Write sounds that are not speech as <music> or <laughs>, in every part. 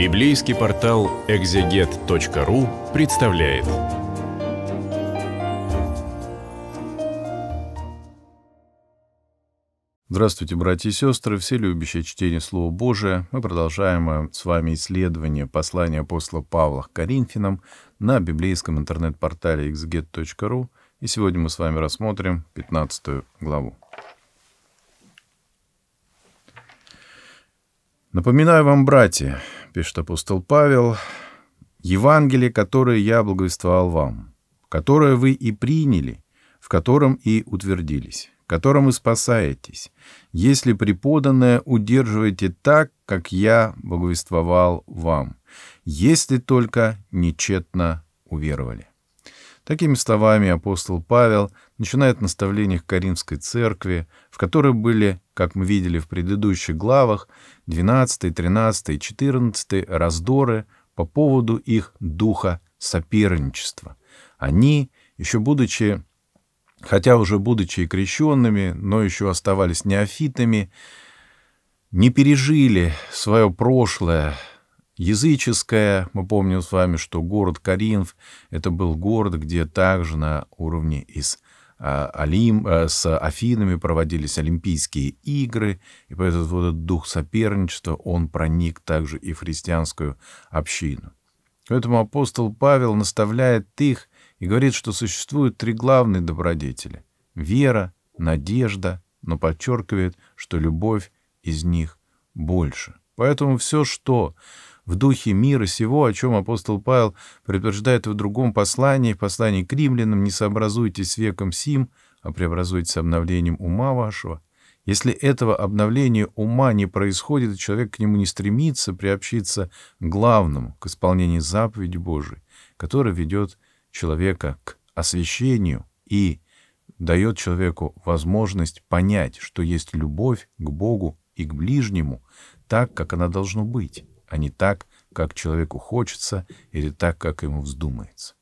Библейский портал экзегет.ру представляет. Здравствуйте, братья и сестры, все любящие чтение Слова Божия. Мы продолжаем э, с вами исследование послания апостола Павла к Коринфянам на библейском интернет-портале exeget.ru. И сегодня мы с вами рассмотрим 15 главу. Напоминаю вам, братья, пишет апостол Павел, Евангелие, которое я благовествовал вам, которое вы и приняли, в котором и утвердились, которым и спасаетесь, если преподанное удерживаете так, как я благовествовал вам, если только нечетно уверовали. Такими словами апостол Павел начиная от наставлений к Каримской церкви, в которой были, как мы видели в предыдущих главах, 12, 13, 14 раздоры по поводу их духа соперничества. Они, еще будучи, хотя уже будучи и крещенными, но еще оставались неофитами, не пережили свое прошлое, языческое. Мы помним с вами, что город Каринф — это был город, где также на уровне из Алим, а, с Афинами проводились Олимпийские игры, и поэтому вот этот дух соперничества, он проник также и в христианскую общину. Поэтому апостол Павел наставляет их и говорит, что существуют три главные добродетели — вера, надежда, но подчеркивает, что любовь из них больше. Поэтому все, что в духе мира сего, о чем апостол Павел предупреждает в другом послании, в послании к римлянам, не сообразуйтесь с веком сим, а преобразуйтесь обновлением ума вашего. Если этого обновления ума не происходит, человек к нему не стремится приобщиться к главному, к исполнению заповеди Божией, которая ведет человека к освящению и дает человеку возможность понять, что есть любовь к Богу и к ближнему, так, как она должна быть а не так, как человеку хочется или так, как ему вздумается.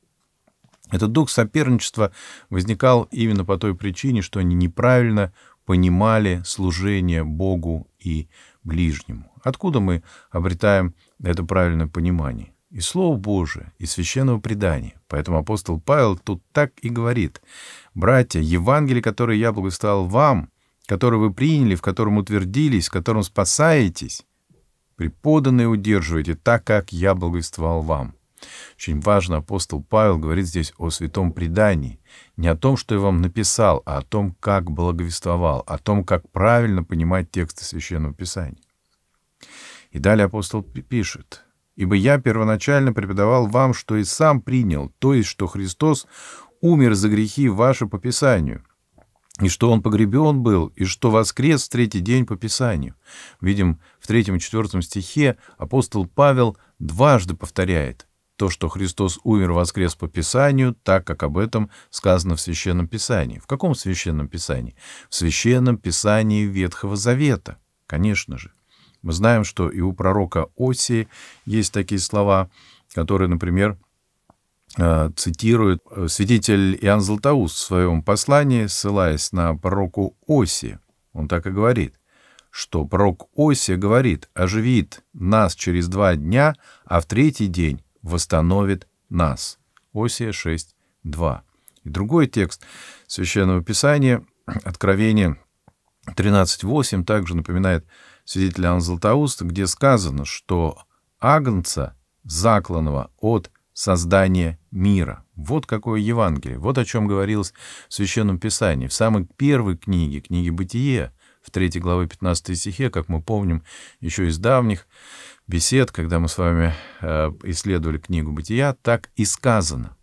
Этот дух соперничества возникал именно по той причине, что они неправильно понимали служение Богу и ближнему. Откуда мы обретаем это правильное понимание? И Слово Божие, и священного предания. Поэтому апостол Павел тут так и говорит. «Братья, Евангелие, которое я благословил вам, которое вы приняли, в котором утвердились, в котором спасаетесь, преподанное удерживайте так, как я благовествовал вам. Очень важно, апостол Павел говорит здесь о святом предании, не о том, что я вам написал, а о том, как благовествовал, о том, как правильно понимать тексты Священного Писания. И далее апостол пишет, «Ибо я первоначально преподавал вам, что и сам принял, то есть, что Христос умер за грехи ваши по Писанию, и что он погребен был, и что воскрес в третий день по Писанию. Видим, в третьем и четвертом стихе апостол Павел дважды повторяет то, что Христос умер воскрес по Писанию, так как об этом сказано в Священном Писании. В каком Священном Писании? В Священном Писании Ветхого Завета, конечно же. Мы знаем, что и у пророка Осии есть такие слова, которые, например, Э, цитирует э, святитель Иоанн Златоуст в своем послании, ссылаясь на пророку Оси. Он так и говорит, что пророк Оси говорит, оживит нас через два дня, а в третий день восстановит нас. Осия 6, 2. И другой текст Священного Писания, Откровение 13.8, также напоминает свидетеля Иоанн Златоуста, где сказано, что агнца, закланного от создание мира. Вот какое Евангелие, вот о чем говорилось в Священном Писании, в самой первой книге, книге «Бытие», в 3 главе 15 стихе, как мы помним еще из давних бесед, когда мы с вами э, исследовали книгу «Бытия», так и сказано,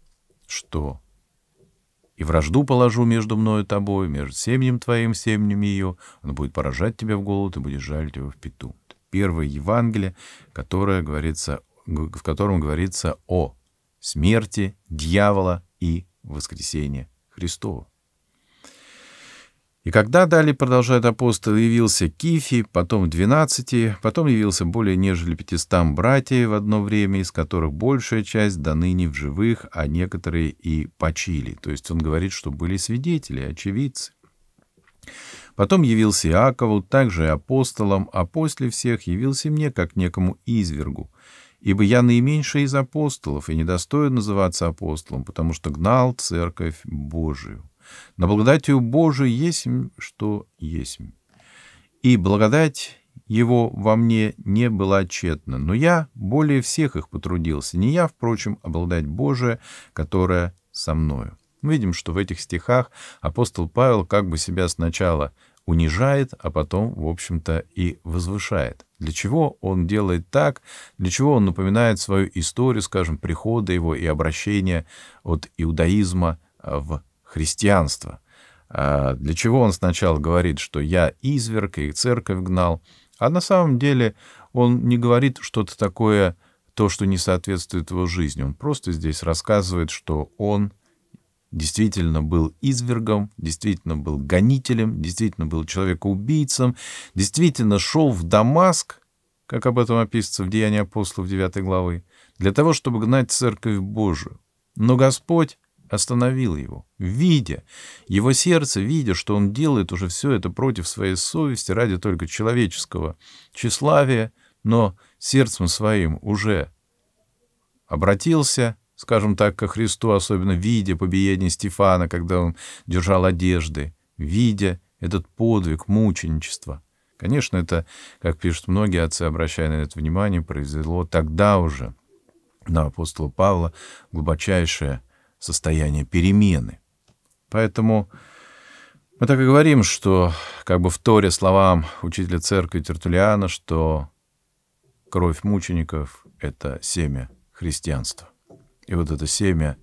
что «И вражду положу между мною и тобой, между семенем твоим, семенем ее, он будет поражать тебя в голову, ты будешь жалить его в пету». Первое Евангелие, которое говорится, в котором говорится о смерти, дьявола и воскресения Христова. И когда далее, продолжает апостол, явился Кифи, потом двенадцати, потом явился более нежели пятистам братьев в одно время, из которых большая часть до ныне в живых, а некоторые и почили. То есть он говорит, что были свидетели, очевидцы. Потом явился Иакову, также и апостолам, а после всех явился мне, как некому извергу. Ибо я наименьший из апостолов и недостоин называться апостолом, потому что гнал церковь Божию. Но благодатью Божию есть, что есть. И благодать его во мне не была тщетна, но я более всех их потрудился, не я, впрочем, обладать благодать Божия, которая со мною. Мы видим, что в этих стихах апостол Павел как бы себя сначала – унижает, а потом, в общем-то, и возвышает. Для чего он делает так, для чего он напоминает свою историю, скажем, прихода его и обращения от иудаизма а, в христианство. А, для чего он сначала говорит, что я изверг и церковь гнал, а на самом деле он не говорит что-то такое, то, что не соответствует его жизни. Он просто здесь рассказывает, что он — действительно был извергом, действительно был гонителем, действительно был человекоубийцем, действительно шел в Дамаск, как об этом описывается в Деянии апостолов 9 главы, для того, чтобы гнать Церковь Божию. Но Господь остановил его, видя его сердце, видя, что он делает уже все это против своей совести ради только человеческого тщеславия, но сердцем своим уже обратился скажем так, ко Христу, особенно видя побиение Стефана, когда он держал одежды, видя этот подвиг мученичества. Конечно, это, как пишут многие отцы, обращая на это внимание, произвело тогда уже на апостола Павла глубочайшее состояние перемены. Поэтому мы так и говорим, что как бы в Торе словам учителя церкви Тертулиана, что кровь мучеников — это семя христианства. И вот это семя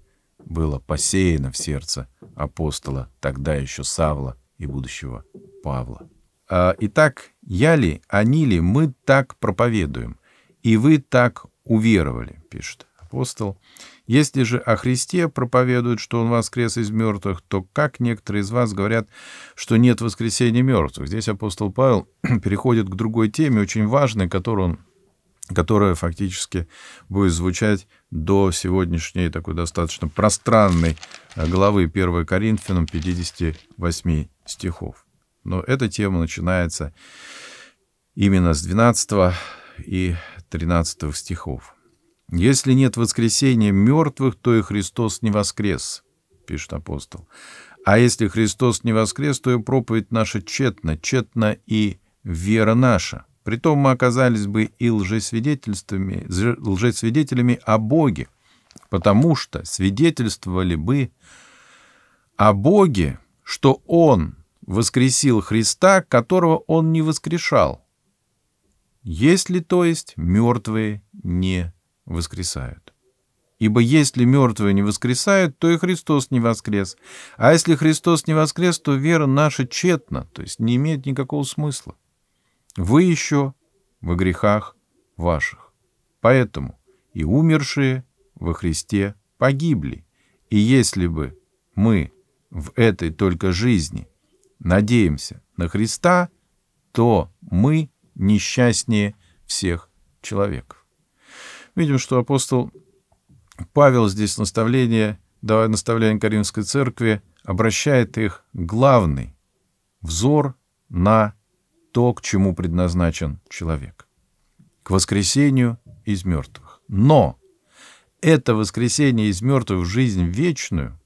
было посеяно в сердце апостола, тогда еще Савла и будущего Павла. А, Итак, я ли, они ли, мы так проповедуем, и вы так уверовали, пишет апостол. Если же о Христе проповедуют, что Он воскрес из мертвых, то как некоторые из вас говорят, что нет воскресения мертвых? Здесь апостол Павел <clears throat> переходит к другой теме, очень важной, которую он которая фактически будет звучать до сегодняшней такой достаточно пространной э, главы 1 Коринфянам 58 стихов. Но эта тема начинается именно с 12 и 13 стихов. «Если нет воскресения мертвых, то и Христос не воскрес», — пишет апостол. «А если Христос не воскрес, то и проповедь наша тщетна, тщетна и вера наша». Притом мы оказались бы и лжесвидетельствами, лжесвидетелями о Боге, потому что свидетельствовали бы о Боге, что Он воскресил Христа, которого Он не воскрешал. Если, то есть, мертвые не воскресают. Ибо если мертвые не воскресают, то и Христос не воскрес. А если Христос не воскрес, то вера наша тщетна, то есть не имеет никакого смысла. Вы еще во грехах ваших. Поэтому и умершие во Христе погибли. И если бы мы в этой только жизни надеемся на Христа, то мы несчастнее всех человеков. Видим, что апостол Павел здесь наставление, давая наставление Каримской церкви, обращает их главный взор на то, к чему предназначен человек. К воскресению из мертвых. Но это воскресение из мертвых в жизнь вечную,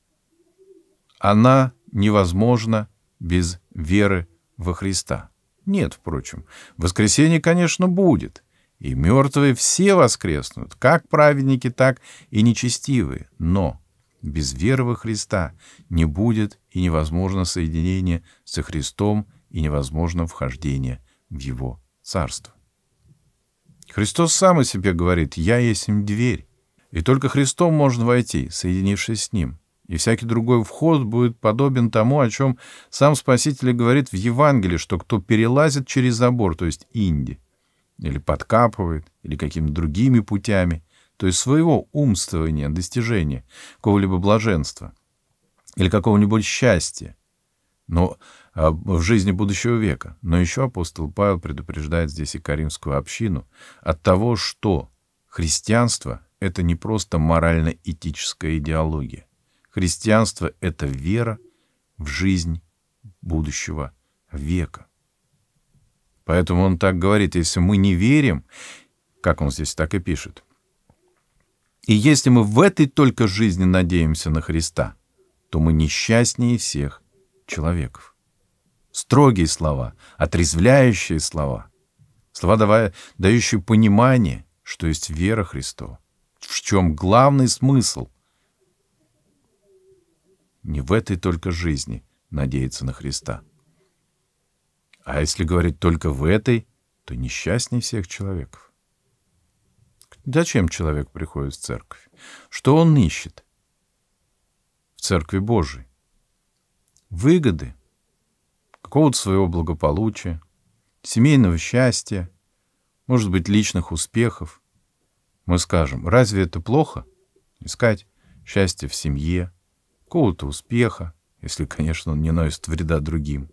она невозможна без веры во Христа. Нет, впрочем, воскресение, конечно, будет. И мертвые все воскреснут, как праведники, так и нечестивые. Но без веры во Христа не будет и невозможно соединение со Христом – и невозможно вхождение в Его Царство. Христос сам о себе говорит «Я есть им дверь», и только Христом можно войти, соединившись с Ним. И всякий другой вход будет подобен тому, о чем сам Спаситель говорит в Евангелии, что кто перелазит через забор, то есть Инди, или подкапывает, или какими-то другими путями, то есть своего умствования, достижения какого-либо блаженства или какого-нибудь счастья, но а, в жизни будущего века. Но еще апостол Павел предупреждает здесь и каримскую общину от того, что христианство — это не просто морально-этическая идеология. Христианство — это вера в жизнь будущего века. Поэтому он так говорит, если мы не верим, как он здесь так и пишет, и если мы в этой только жизни надеемся на Христа, то мы несчастнее всех человеков. Строгие слова, отрезвляющие слова, слова, давая, дающие понимание, что есть вера Христова, в чем главный смысл. Не в этой только жизни надеяться на Христа. А если говорить только в этой, то несчастнее всех человеков. Зачем человек приходит в церковь? Что он ищет? В церкви Божией выгоды, какого-то своего благополучия, семейного счастья, может быть, личных успехов, мы скажем, разве это плохо? Искать счастье в семье, какого-то успеха, если, конечно, он не наносит вреда другим.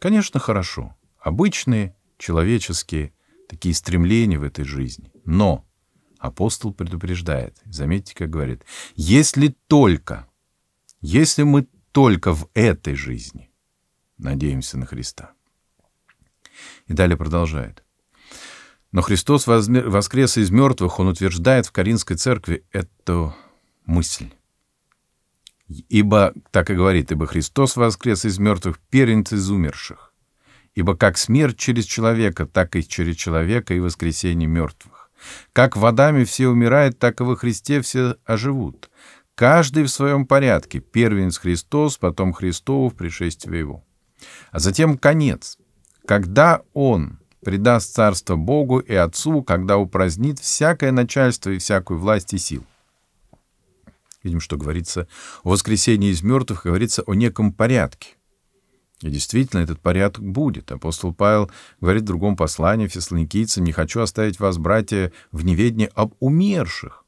Конечно, хорошо. Обычные человеческие такие стремления в этой жизни. Но апостол предупреждает, заметьте, как говорит, если только, если мы только в этой жизни. Надеемся на Христа. И далее продолжает. Но Христос воскрес из мертвых, он утверждает в Каринской церкви эту мысль. Ибо, так и говорит, ибо Христос воскрес из мертвых, перенят из умерших. Ибо как смерть через человека, так и через человека и воскресение мертвых. Как водами все умирают, так и во Христе все оживут. Каждый в своем порядке. Первенец Христос, потом Христов, пришествие его. А затем конец. Когда он предаст царство Богу и Отцу, когда упразднит всякое начальство и всякую власть и сил. Видим, что говорится о воскресении из мертвых, говорится о неком порядке. И действительно, этот порядок будет. Апостол Павел говорит в другом послании фессалоникийцам, «Не хочу оставить вас, братья, в неведении об умерших,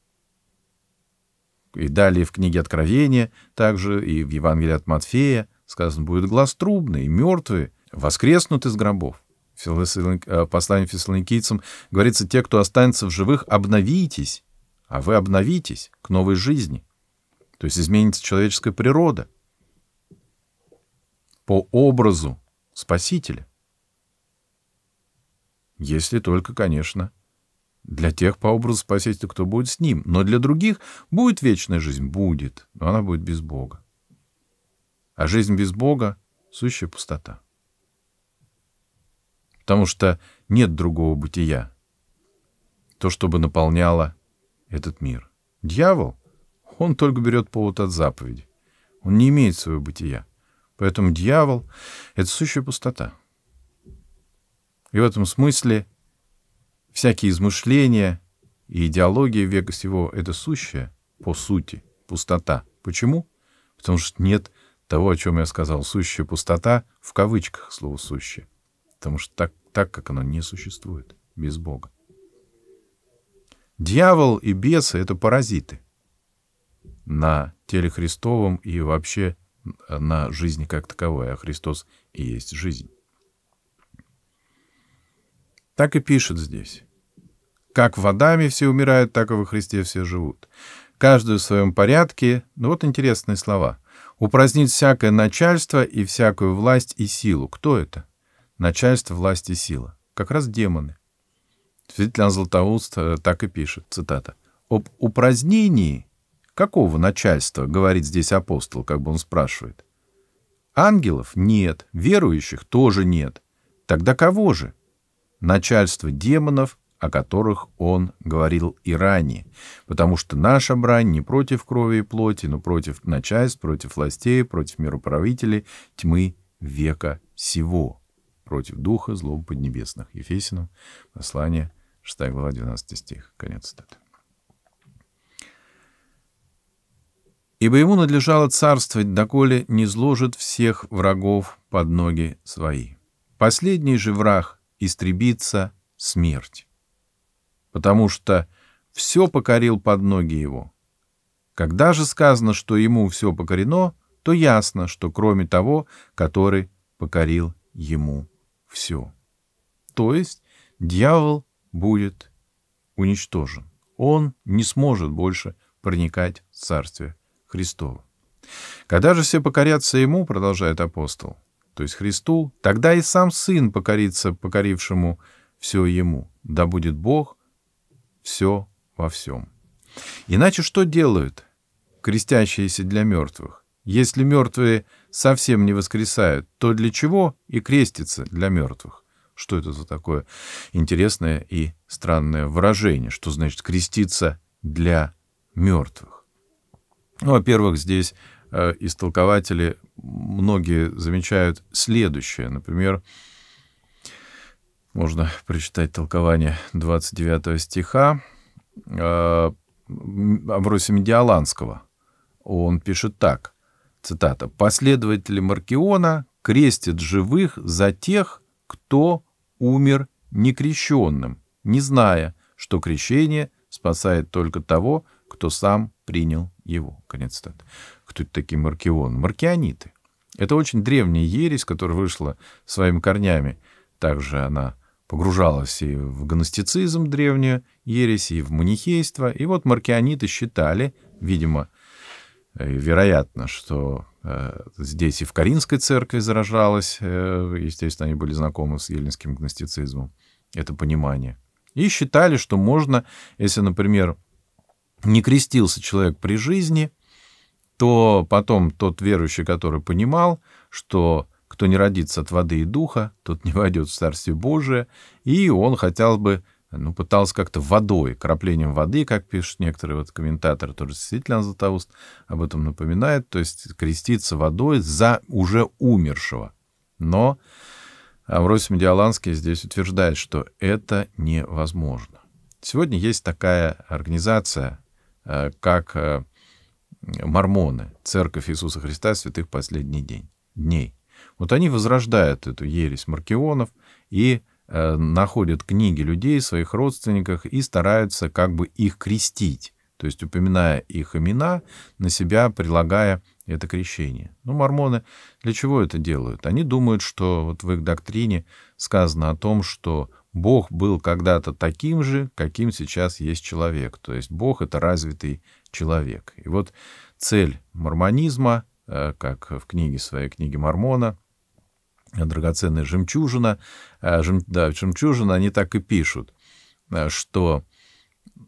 и далее в книге Откровения, также и в Евангелии от Матфея сказано, будет глаз трубный, и мертвые воскреснут из гробов. В э, послании фессалоникийцам говорится, те, кто останется в живых, обновитесь, а вы обновитесь к новой жизни. То есть изменится человеческая природа по образу Спасителя. Если только, конечно, для тех по образу спасителя, кто будет с ним. Но для других будет вечная жизнь? Будет. Но она будет без Бога. А жизнь без Бога — сущая пустота. Потому что нет другого бытия. То, чтобы наполняло этот мир. Дьявол, он только берет повод от заповеди. Он не имеет своего бытия. Поэтому дьявол — это сущая пустота. И в этом смысле — Всякие измышления и идеология века сего — это сущая, по сути, пустота. Почему? Потому что нет того, о чем я сказал, сущая пустота, в кавычках слово «сущее», потому что так, так как оно не существует, без Бога. Дьявол и бесы — это паразиты на теле Христовом и вообще на жизни как таковой, а Христос и есть жизнь. Так и пишет здесь. Как в Адаме все умирают, так и во Христе все живут. Каждую в своем порядке. Ну вот интересные слова. Упразднит всякое начальство и всякую власть и силу. Кто это? Начальство, власть и сила. Как раз демоны. Свидетельно Златоуст так и пишет, цитата. «Об упразднении какого начальства, — говорит здесь апостол, как бы он спрашивает, — ангелов нет, верующих тоже нет. Тогда кого же?» начальство демонов, о которых он говорил и ранее, потому что наша брань не против крови и плоти, но против начальств, против властей, против мироправителей, тьмы века сего, против духа злоб поднебесных. Ефесиным, послание, 6 глава, 12 стих. Конец цитаты. ибо ему надлежало царствовать, доколе не зложит всех врагов под ноги свои. Последний же враг Истребиться смерть. Потому что все покорил под ноги его. Когда же сказано, что ему все покорено, то ясно, что кроме того, который покорил ему все. То есть дьявол будет уничтожен. Он не сможет больше проникать в Царствие Христово. Когда же все покорятся ему, продолжает апостол, то есть Христу, тогда и сам Сын покорится покорившему все Ему, да будет Бог все во всем. Иначе что делают крестящиеся для мертвых? Если мертвые совсем не воскресают, то для чего и крестится для мертвых? Что это за такое интересное и странное выражение? Что значит креститься для мертвых? Ну, во-первых, здесь Э, истолкователи многие замечают следующее. Например, можно <laughs> прочитать толкование 29 стиха э, Амбросия Медиаланского. Он пишет так, цитата, «Последователи Маркиона крестят живых за тех, кто умер некрещенным, не зная, что крещение спасает только того, кто сам принял его». Конец цитаты кто это такие маркионы? Маркиониты. Это очень древняя ересь, которая вышла своими корнями. Также она погружалась и в гностицизм древнюю ересь, и в манихейство. И вот маркианиты считали, видимо, э, вероятно, что э, здесь и в Каринской церкви заражалось, э, естественно, они были знакомы с еленским гностицизмом, это понимание. И считали, что можно, если, например, не крестился человек при жизни – то потом тот верующий, который понимал, что кто не родится от воды и духа, тот не войдет в Царствие Божие, и он хотел бы, ну, пытался как-то водой, краплением воды, как пишут некоторые вот комментаторы, тоже действительно Златоуст об этом напоминает, то есть креститься водой за уже умершего. Но Авросим Диаланский здесь утверждает, что это невозможно. Сегодня есть такая организация, э, как э, мормоны, церковь Иисуса Христа, святых последний день, дней. Вот они возрождают эту ересь маркионов и э, находят книги людей, своих родственников и стараются как бы их крестить, то есть упоминая их имена, на себя прилагая это крещение. Ну, мормоны для чего это делают? Они думают, что вот в их доктрине сказано о том, что Бог был когда-то таким же, каким сейчас есть человек. То есть Бог — это развитый человек. И вот цель мормонизма, э, как в книге своей, книги Мормона, драгоценная жемчужина, э, жем, да, жемчужина, они так и пишут, э, что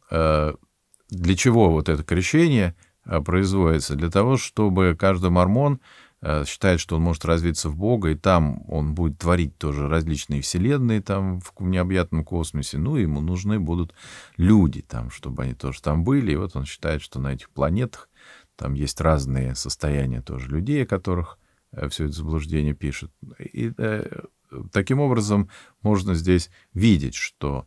для чего вот это крещение производится? Для того, чтобы каждый мормон — Э, считает, что он может развиться в Бога, и там он будет творить тоже различные вселенные там в необъятном космосе, ну, ему нужны будут люди там, чтобы они тоже там были, и вот он считает, что на этих планетах там есть разные состояния тоже людей, о которых э, все это заблуждение пишет. И э, таким образом можно здесь видеть, что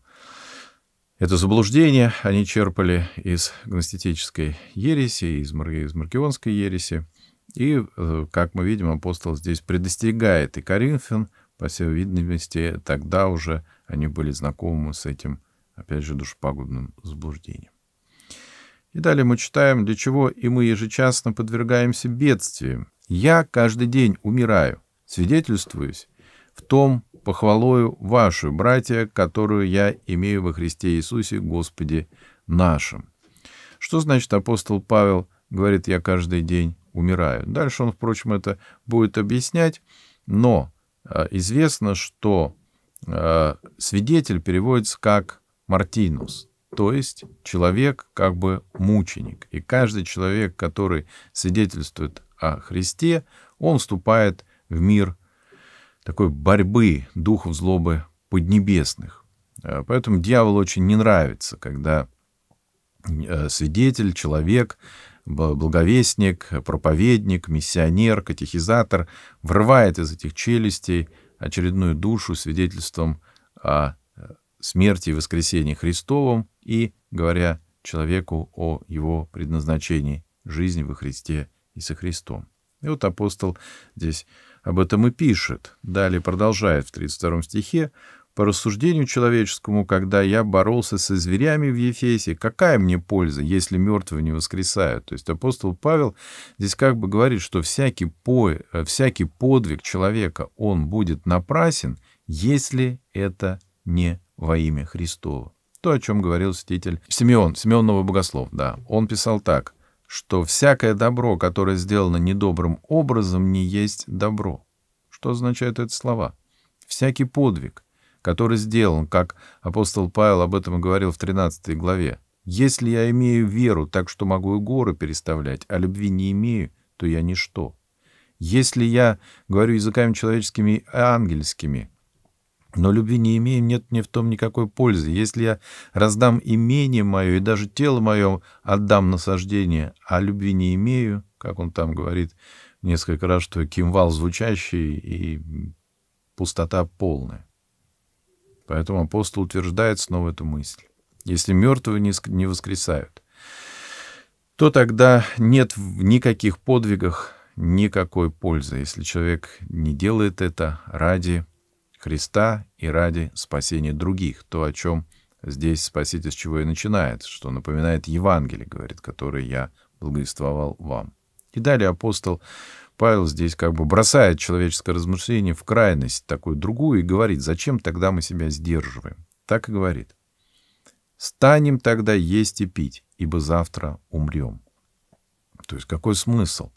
это заблуждение они черпали из гностетической ереси, из, мар... из маркионской ереси, и, э, как мы видим, апостол здесь предостерегает и Коринфян, по всей видимости, тогда уже они были знакомы с этим, опять же, душепагубным заблуждением. И далее мы читаем, для чего и мы ежечасно подвергаемся бедствиям. Я каждый день умираю, свидетельствуюсь в том похвалою вашу, братья, которую я имею во Христе Иисусе Господе нашим. Что значит апостол Павел говорит «я каждый день умирают. Дальше он, впрочем, это будет объяснять, но э, известно, что э, свидетель переводится как «мартинус», то есть человек как бы мученик. И каждый человек, который свидетельствует о Христе, он вступает в мир такой борьбы духов злобы поднебесных. Э, поэтому дьявол очень не нравится, когда свидетель, человек благовестник, проповедник, миссионер, катехизатор врывает из этих челюстей очередную душу свидетельством о э, смерти и воскресении Христовом и говоря человеку о его предназначении — жизни во Христе и со Христом. И вот апостол здесь об этом и пишет. Далее продолжает в 32 стихе по рассуждению человеческому, когда я боролся со зверями в Ефесе, какая мне польза, если мертвые не воскресают? То есть апостол Павел здесь как бы говорит, что всякий, по, э, всякий подвиг человека, он будет напрасен, если это не во имя Христова. То, о чем говорил святитель Симеон, Симеон Новобогослов, да. Он писал так, что всякое добро, которое сделано недобрым образом, не есть добро. Что означают эти слова? Всякий подвиг, который сделан, как апостол Павел об этом говорил в 13 главе. «Если я имею веру так, что могу и горы переставлять, а любви не имею, то я ничто. Если я говорю языками человеческими и ангельскими, но любви не имею, нет мне в том никакой пользы. Если я раздам имение мое и даже тело мое отдам насаждение, а любви не имею, как он там говорит несколько раз, что кимвал звучащий и пустота полная. Поэтому апостол утверждает снова эту мысль. Если мертвые не воскресают, то тогда нет в никаких подвигах никакой пользы, если человек не делает это ради Христа и ради спасения других, то, о чем здесь Спаситель с чего и начинает, что напоминает Евангелие, говорит, которое я благовествовал вам. И далее апостол Павел здесь как бы бросает человеческое размышление в крайность такую другую и говорит, зачем тогда мы себя сдерживаем? Так и говорит. Станем тогда есть и пить, ибо завтра умрем. То есть какой смысл?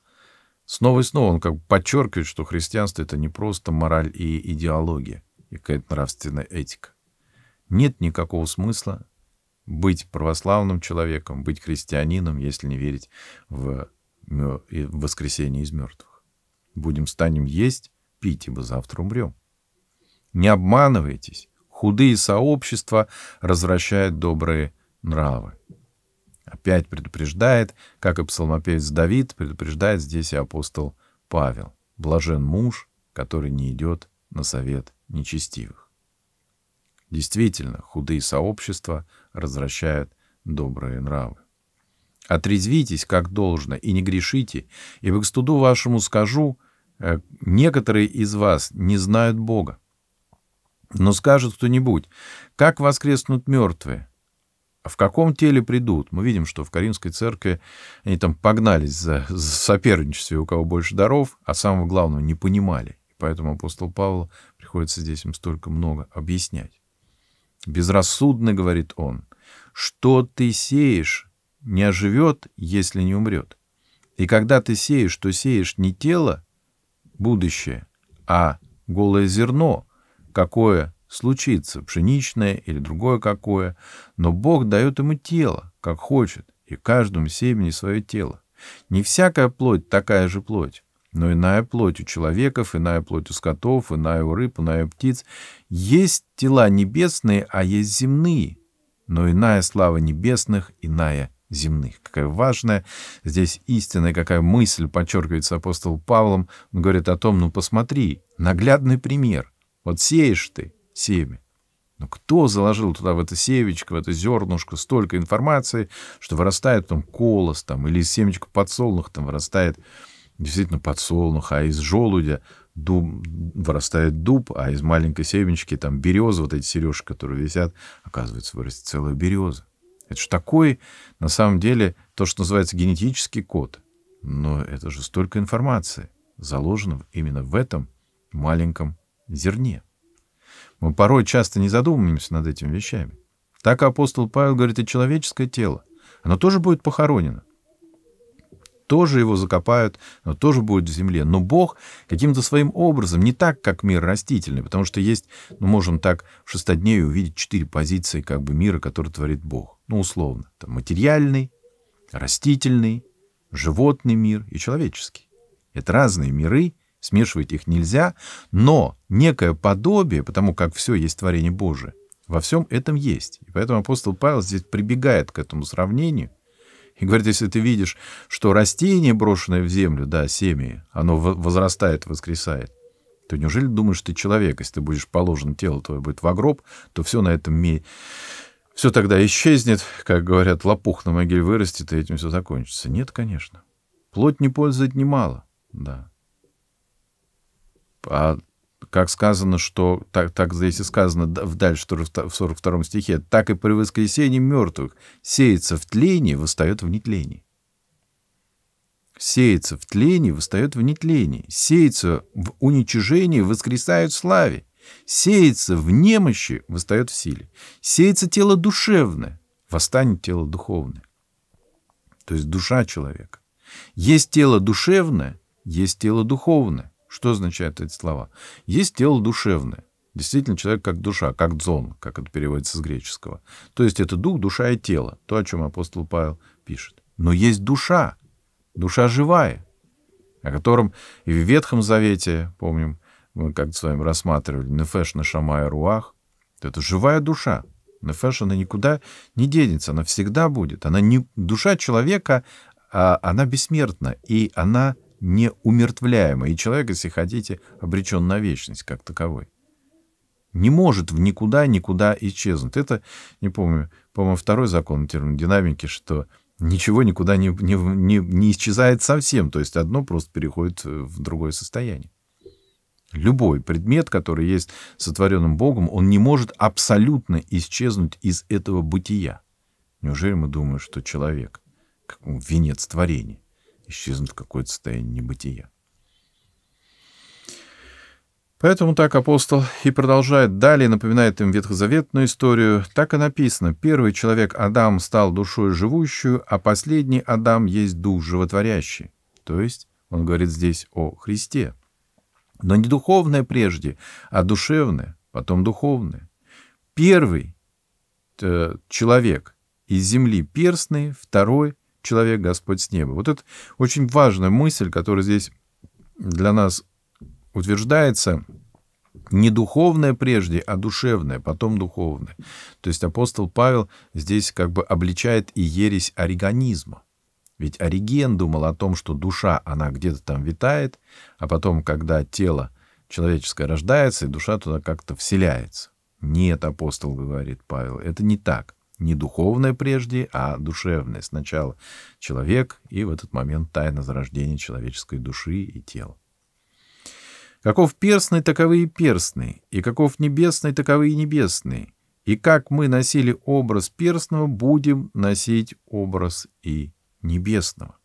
Снова и снова он как бы подчеркивает, что христианство — это не просто мораль и идеология, и какая-то нравственная этика. Нет никакого смысла быть православным человеком, быть христианином, если не верить в воскресение из мертвых. Будем станем есть, пить, ибо завтра умрем. Не обманывайтесь, худые сообщества развращают добрые нравы. Опять предупреждает, как и псалмопевец Давид, предупреждает здесь и апостол Павел. Блажен муж, который не идет на совет нечестивых. Действительно, худые сообщества развращают добрые нравы. Отрезвитесь, как должно, и не грешите, ибо к студу вашему скажу, э, некоторые из вас не знают Бога. Но скажет кто-нибудь, как воскреснут мертвые? В каком теле придут? Мы видим, что в Каримской церкви они там погнались за, за соперничестве, у кого больше даров, а самого главного не понимали. И поэтому апостол Павел приходится здесь им столько много объяснять. «Безрассудно, — говорит он, — что ты сеешь, не оживет, если не умрет. И когда ты сеешь, то сеешь не тело, будущее, а голое зерно, какое случится, пшеничное или другое какое, но Бог дает ему тело, как хочет, и каждому семени свое тело. Не всякая плоть такая же плоть, но иная плоть у человеков, иная плоть у скотов, иная у рыб, иная у птиц. Есть тела небесные, а есть земные, но иная слава небесных, иная земных. Какая важная здесь истина какая мысль подчеркивается апостол Павлом. Он говорит о том, ну посмотри, наглядный пример. Вот сеешь ты семя. Но кто заложил туда, в это семечко, в это зернышко столько информации, что вырастает там колос, там, или из семечка подсолнух там вырастает действительно подсолнух, а из желудя дуб, вырастает дуб, а из маленькой семечки там береза, вот эти сережки, которые висят, оказывается, вырастет целая береза. Это же такой, на самом деле, то, что называется генетический код. Но это же столько информации, заложено именно в этом маленьком зерне. Мы порой часто не задумываемся над этими вещами. Так апостол Павел говорит, и человеческое тело, оно тоже будет похоронено. Тоже его закопают, оно тоже будет в земле. Но Бог каким-то своим образом, не так, как мир растительный, потому что есть, ну, можем так в шестодневе увидеть четыре позиции как бы мира, который творит Бог ну, условно, там, материальный, растительный, животный мир и человеческий. Это разные миры, смешивать их нельзя, но некое подобие, потому как все есть творение Божие, во всем этом есть. И поэтому апостол Павел здесь прибегает к этому сравнению и говорит, если ты видишь, что растение, брошенное в землю, да, семя, оно возрастает, воскресает, то неужели думаешь, ты человек, если ты будешь положен, тело твое будет в гроб, то все на этом ми все тогда исчезнет, как говорят, лопух на могиле вырастет, и этим все закончится. Нет, конечно. Плоть не пользует немало, да. А как сказано, что так, так здесь и сказано в дальше в 42 стихе, так и при воскресении мертвых сеется в тлении, восстает в нетлении. Сеется в тлении, восстает в нетлении. Сеется в уничижении, воскресает в славе. Сеется в немощи, восстает в силе. Сеется тело душевное, восстанет тело духовное. То есть душа человека. Есть тело душевное, есть тело духовное. Что означают эти слова? Есть тело душевное. Действительно, человек как душа, как дзон, как это переводится с греческого. То есть это дух, душа и тело. То, о чем апостол Павел пишет. Но есть душа, душа живая, о котором и в Ветхом Завете, помним, мы как-то с вами рассматривали, Нефеш Нашамая Руах, это живая душа. Нефеш, она никуда не денется, она всегда будет. Она не, душа человека, а она бессмертна, и она неумертвляема. И человек, если хотите, обречен на вечность как таковой. Не может в никуда, никуда исчезнуть. Это, не помню, по-моему, второй закон термодинамики, что ничего никуда не, не, не, не исчезает совсем. То есть одно просто переходит в другое состояние. Любой предмет, который есть сотворенным Богом, он не может абсолютно исчезнуть из этого бытия. Неужели мы думаем, что человек, как венец творения, исчезнет в какое-то состояние небытия? Поэтому так апостол и продолжает далее, напоминает им ветхозаветную историю. Так и написано, первый человек Адам стал душой живущую, а последний Адам есть дух животворящий. То есть он говорит здесь о Христе. Но не духовное прежде, а душевное, потом духовное. Первый э, человек из земли перстный, второй человек Господь с неба. Вот это очень важная мысль, которая здесь для нас утверждается. Не духовное прежде, а душевное, потом духовное. То есть апостол Павел здесь как бы обличает и ересь ориганизма. Ведь Ориген думал о том, что душа, она где-то там витает, а потом, когда тело человеческое рождается, и душа туда как-то вселяется. Нет, апостол говорит Павел, это не так. Не духовное прежде, а душевное. Сначала человек, и в этот момент тайна зарождения человеческой души и тела. Каков перстный, таковы и перстные, и каков небесный, таковы и небесные. И как мы носили образ перстного, будем носить образ и небесного.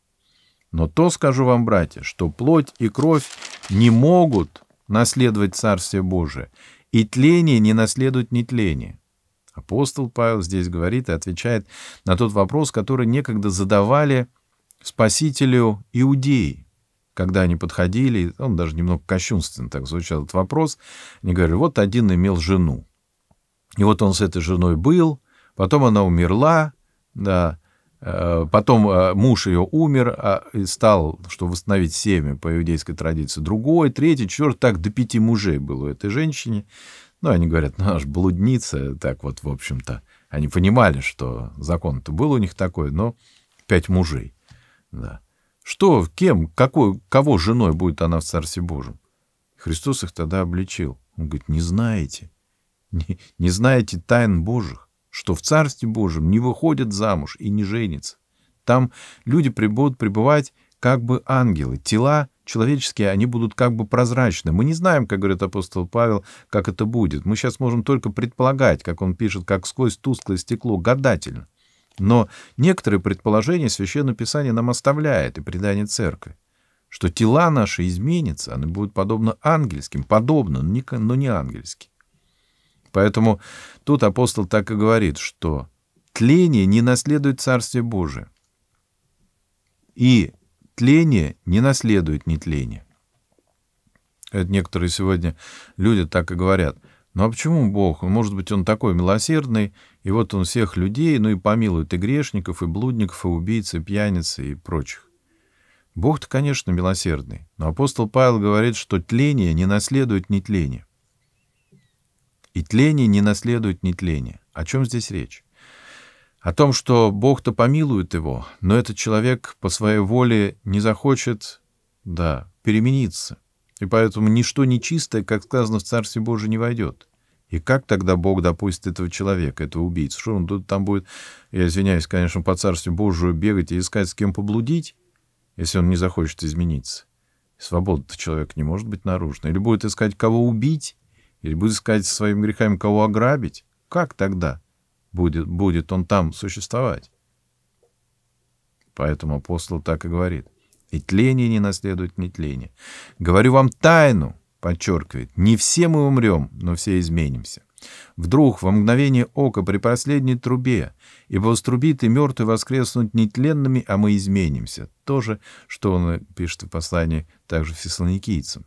Но то скажу вам, братья, что плоть и кровь не могут наследовать Царствие Божие, и тление не наследует нетление. Апостол Павел здесь говорит и отвечает на тот вопрос, который некогда задавали Спасителю иудеи, когда они подходили, он даже немного кощунственно так звучал этот вопрос, они говорили, вот один имел жену, и вот он с этой женой был, потом она умерла, да, Э, потом э, муж ее умер, а стал, чтобы восстановить семя по иудейской традиции, другой, третий, четвертый, так до пяти мужей было у этой женщине. Ну, они говорят, ну, аж блудница, так вот, в общем-то. Они понимали, что закон-то был у них такой, но пять мужей, да. Что, кем, какой, кого женой будет она в Царстве Божьем? Христос их тогда обличил. Он говорит, не знаете, не, не знаете тайн Божьих что в Царстве Божьем не выходят замуж и не женятся. Там люди будут пребывать как бы ангелы, тела человеческие, они будут как бы прозрачны. Мы не знаем, как говорит апостол Павел, как это будет. Мы сейчас можем только предполагать, как он пишет, как сквозь тусклое стекло, гадательно. Но некоторые предположения Священное Писание нам оставляет и предание Церкви, что тела наши изменятся, они будут подобно ангельским, подобно, но не ангельским. Поэтому тут апостол так и говорит, что тление не наследует Царствие Божие. И тление не наследует нетление. Это некоторые сегодня люди так и говорят. Ну а почему Бог? Может быть, Он такой милосердный, и вот Он всех людей, ну и помилует и грешников, и блудников, и убийц, и пьяниц, и прочих. Бог-то, конечно, милосердный, но апостол Павел говорит, что тление не наследует нетление. И тление не наследует нетление. О чем здесь речь? О том, что Бог-то помилует его, но этот человек по своей воле не захочет, да, перемениться. И поэтому ничто нечистое, как сказано в Царстве Божие, не войдет. И как тогда Бог допустит этого человека, этого убийцу? Что он тут там будет, я извиняюсь, конечно, по Царству Божию бегать и искать, с кем поблудить, если он не захочет измениться? Свобода-то человек не может быть наружной, Или будет искать, кого убить, или будет искать своими грехами кого ограбить? Как тогда будет, будет он там существовать? Поэтому апостол так и говорит. И тление не наследует ни тление. Говорю вам тайну, подчеркивает, не все мы умрем, но все изменимся. Вдруг во мгновение ока при последней трубе, ибо уструбит и мертвые воскреснут нетленными, а мы изменимся. То же, что он пишет в послании также фессалоникийцам.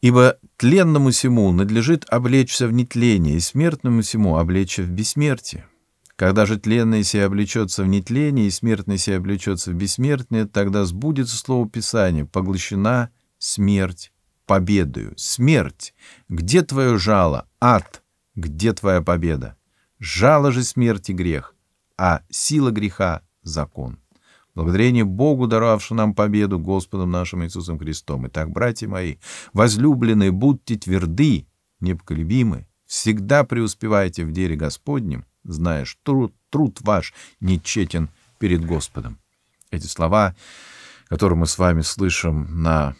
Ибо тленному сему надлежит облечься в нетление, и смертному сему облечься в бессмертие. Когда же тленный сие облечется в нетление, и смертный сие облечется в бессмертие, тогда сбудется слово Писания, поглощена смерть победою. Смерть, где твое жало? Ад, где твоя победа? Жало же смерти грех, а сила греха — закон. Благодарение Богу, даровавшему нам победу, Господом нашим Иисусом Христом. Итак, братья мои, возлюбленные, будьте тверды, непоколебимы, всегда преуспевайте в деле Господнем, зная, что труд, труд ваш нечетен перед Господом. Эти слова, которые мы с вами слышим на,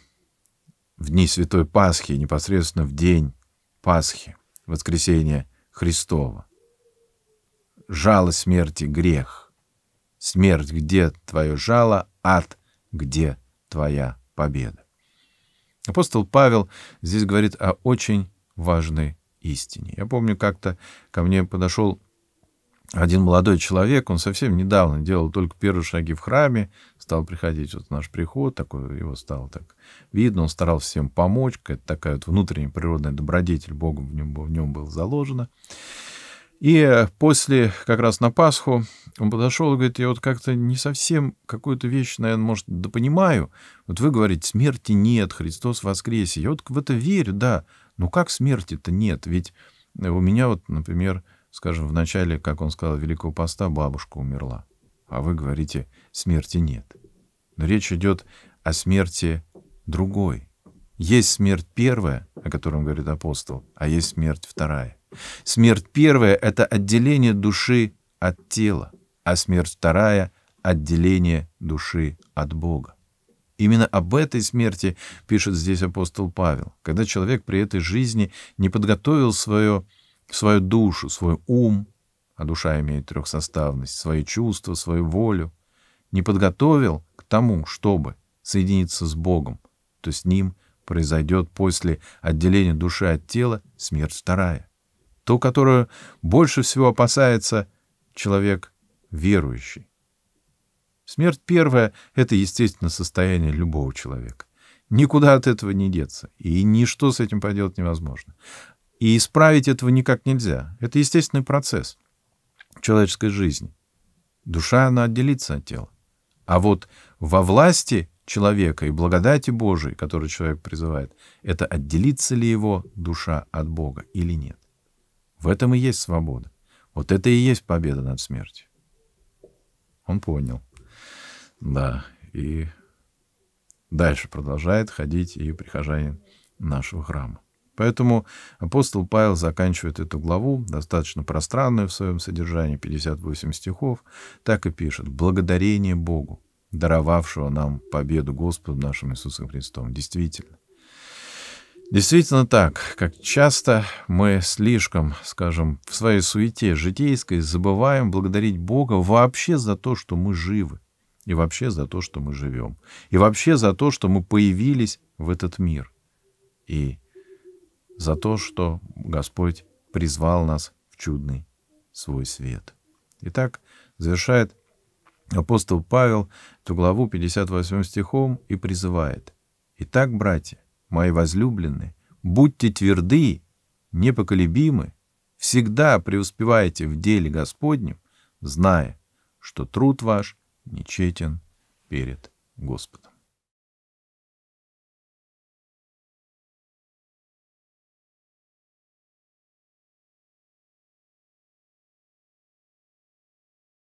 в дни Святой Пасхи, непосредственно в день Пасхи, воскресения Христова. Жало смерти — грех — Смерть, где твое жало, ад, где твоя победа. Апостол Павел здесь говорит о очень важной истине. Я помню, как-то ко мне подошел один молодой человек, он совсем недавно делал только первые шаги в храме, стал приходить вот в наш приход, такой его стало так видно, он старался всем помочь, какая-то такая вот внутренняя природная добродетель Богом в нем, в нем была заложена. И после, как раз на Пасху, он подошел и говорит, я вот как-то не совсем какую-то вещь, наверное, может, допонимаю. Вот вы говорите, смерти нет, Христос воскресе. Я вот в это верю, да. Но как смерти-то нет? Ведь у меня вот, например, скажем, в начале, как он сказал, Великого Поста бабушка умерла. А вы говорите, смерти нет. Но речь идет о смерти другой. Есть смерть первая, о которой говорит апостол, а есть смерть вторая. Смерть первая — это отделение души от тела, а смерть вторая — отделение души от Бога. Именно об этой смерти пишет здесь апостол Павел, когда человек при этой жизни не подготовил свое, свою душу, свой ум, а душа имеет трехсоставность, свои чувства, свою волю, не подготовил к тому, чтобы соединиться с Богом, то с ним произойдет после отделения души от тела смерть вторая ту, которую больше всего опасается человек верующий. Смерть первая — это, естественно, состояние любого человека. Никуда от этого не деться, и ничто с этим поделать невозможно. И исправить этого никак нельзя. Это естественный процесс человеческой жизни. Душа, она отделится от тела. А вот во власти человека и благодати Божией, которую человек призывает, это отделится ли его душа от Бога или нет. В этом и есть свобода. Вот это и есть победа над смертью. Он понял. Да, и дальше продолжает ходить и прихожанин нашего храма. Поэтому апостол Павел заканчивает эту главу, достаточно пространную в своем содержании, 58 стихов, так и пишет «Благодарение Богу, даровавшего нам победу Господу нашим Иисусом Христом». Действительно, Действительно так, как часто мы слишком, скажем, в своей суете житейской забываем благодарить Бога вообще за то, что мы живы, и вообще за то, что мы живем, и вообще за то, что мы появились в этот мир, и за то, что Господь призвал нас в чудный свой свет. Итак, завершает апостол Павел эту главу 58 стихом и призывает. «Итак, братья, мои возлюбленные, будьте тверды, непоколебимы, всегда преуспевайте в деле Господнем, зная, что труд ваш нечетен перед Господом.